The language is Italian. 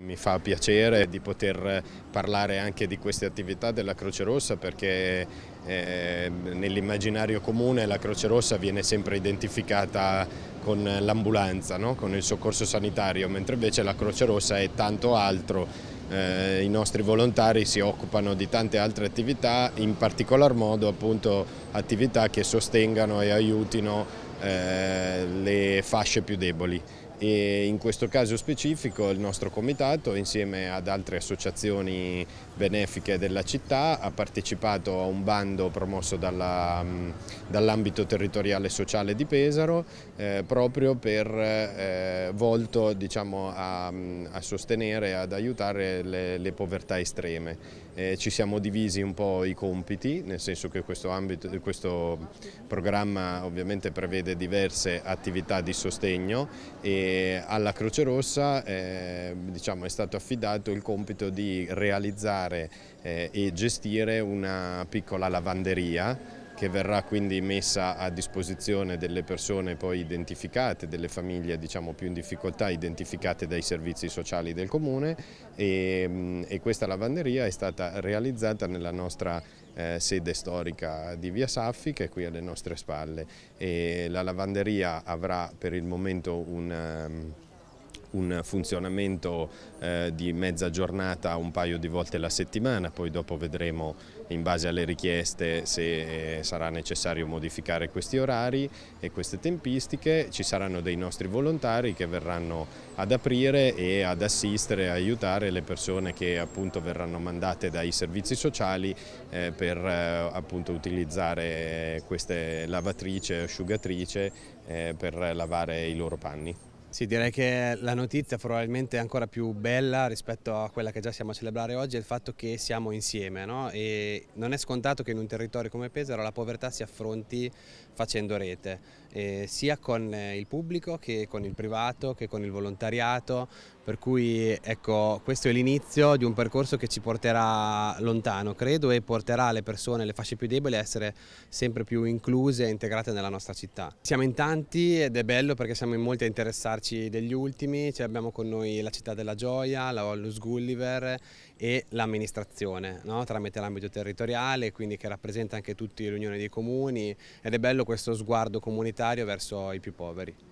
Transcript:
Mi fa piacere di poter parlare anche di queste attività della Croce Rossa perché eh, nell'immaginario comune la Croce Rossa viene sempre identificata con l'ambulanza, no? con il soccorso sanitario, mentre invece la Croce Rossa è tanto altro. Eh, I nostri volontari si occupano di tante altre attività, in particolar modo appunto attività che sostengano e aiutino eh, le fasce più deboli e in questo caso specifico il nostro comitato insieme ad altre associazioni benefiche della città ha partecipato a un bando promosso mm, dall'ambito dall territoriale sociale di Pesaro eh, proprio per eh, volto diciamo, a, mm, a, sostenere, ad aiutare le, le povertà estreme. Eh, ci siamo divisi un po' i compiti, nel senso che questo, ambito, questo programma ovviamente prevede diverse attività di sostegno e eh, alla Croce Rossa eh, diciamo, è stato affidato il compito di realizzare eh, e gestire una piccola lavanderia che verrà quindi messa a disposizione delle persone poi identificate, delle famiglie diciamo, più in difficoltà identificate dai servizi sociali del comune e, e questa lavanderia è stata realizzata nella nostra eh, sede storica di Via Saffi che è qui alle nostre spalle e la lavanderia avrà per il momento un... Um, un funzionamento eh, di mezza giornata un paio di volte la settimana, poi dopo vedremo in base alle richieste se eh, sarà necessario modificare questi orari e queste tempistiche, ci saranno dei nostri volontari che verranno ad aprire e ad assistere, aiutare le persone che appunto verranno mandate dai servizi sociali eh, per eh, appunto utilizzare queste lavatrice, asciugatrice eh, per lavare i loro panni. Sì, direi che la notizia probabilmente ancora più bella rispetto a quella che già siamo a celebrare oggi è il fatto che siamo insieme no? e non è scontato che in un territorio come Pesaro la povertà si affronti facendo rete, eh, sia con eh, il pubblico che con il privato che con il volontariato, per cui ecco, questo è l'inizio di un percorso che ci porterà lontano, credo, e porterà le persone, le fasce più deboli a essere sempre più incluse e integrate nella nostra città. Siamo in tanti ed è bello perché siamo in molti a interessare parlarci degli ultimi cioè abbiamo con noi la Città della Gioia, la Hollus Gulliver e l'amministrazione no? tramite l'ambito territoriale quindi che rappresenta anche tutti l'unione dei comuni ed è bello questo sguardo comunitario verso i più poveri.